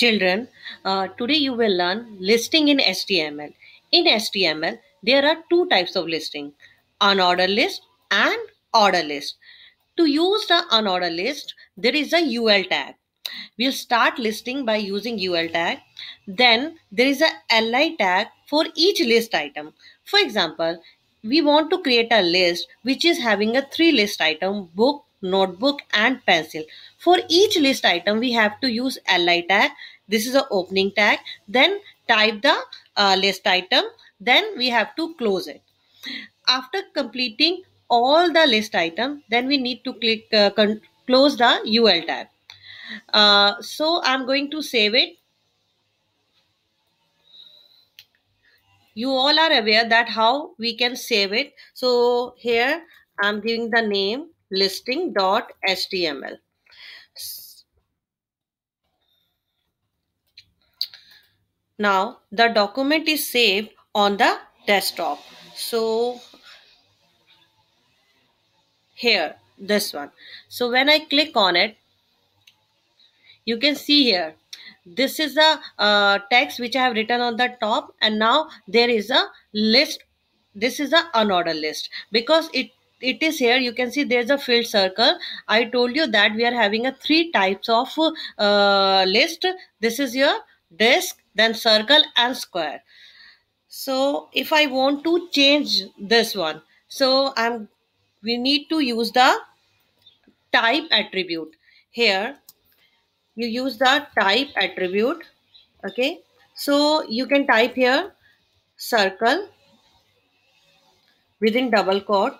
Children, uh, today you will learn listing in HTML. In HTML, there are two types of listing, unordered list and order list. To use the unordered list, there is a UL tag. We'll start listing by using UL tag. Then there is a LI tag for each list item. For example, we want to create a list which is having a three list item, book, notebook and pencil. For each list item, we have to use li tag. This is an opening tag. Then type the uh, list item. Then we have to close it. After completing all the list item, then we need to click uh, close the UL tab. Uh, so I'm going to save it. You all are aware that how we can save it. So here I'm giving the name listing.html. Now the document is saved on the desktop. So here, this one. So when I click on it, you can see here, this is the uh, text which I have written on the top and now there is a list. This is a unordered list because it it is here you can see there's a filled circle i told you that we are having a three types of uh, list this is your disk then circle and square so if i want to change this one so i'm we need to use the type attribute here you use the type attribute okay so you can type here circle within double quote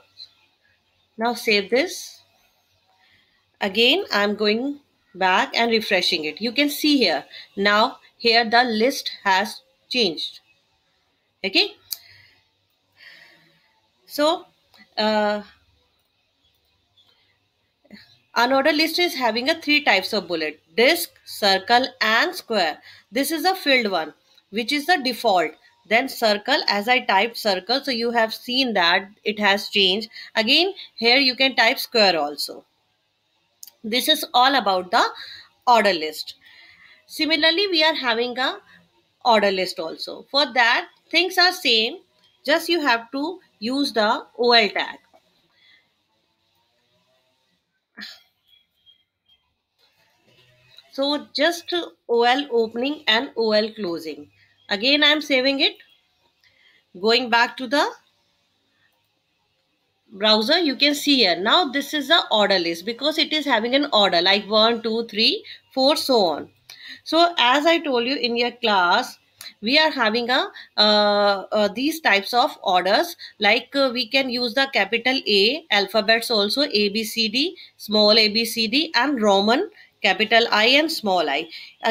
now save this. Again, I'm going back and refreshing it. You can see here. Now, here the list has changed. Okay. So, uh, Unordered list is having a three types of bullet. Disk, circle and square. This is a filled one which is the default then circle as i typed circle so you have seen that it has changed again here you can type square also this is all about the order list similarly we are having a order list also for that things are same just you have to use the ol tag so just ol opening and ol closing again I am saving it going back to the browser you can see here now this is the order list because it is having an order like 1 2 3 4 so on so as i told you in your class we are having a uh, uh, these types of orders like uh, we can use the capital a alphabets also a b c d small a b c d and roman capital i and small i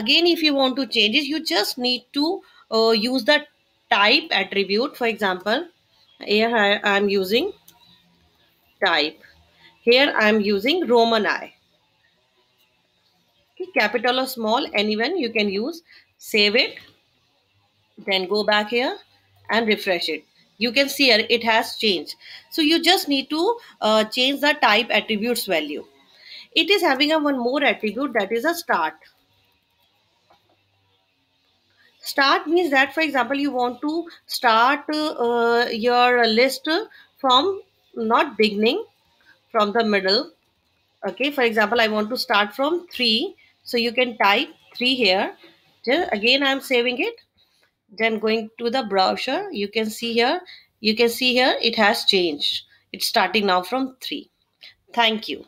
again if you want to change it you just need to uh, use the type attribute for example here I, am using type here i am using roman i okay, capital or small anyone you can use save it then go back here and refresh it you can see here it has changed so you just need to uh, change the type attributes value it is having a one more attribute that is a start Start means that, for example, you want to start uh, your list from not beginning, from the middle. Okay, for example, I want to start from 3. So you can type 3 here. Then again, I'm saving it. Then going to the browser, you can see here, you can see here it has changed. It's starting now from 3. Thank you.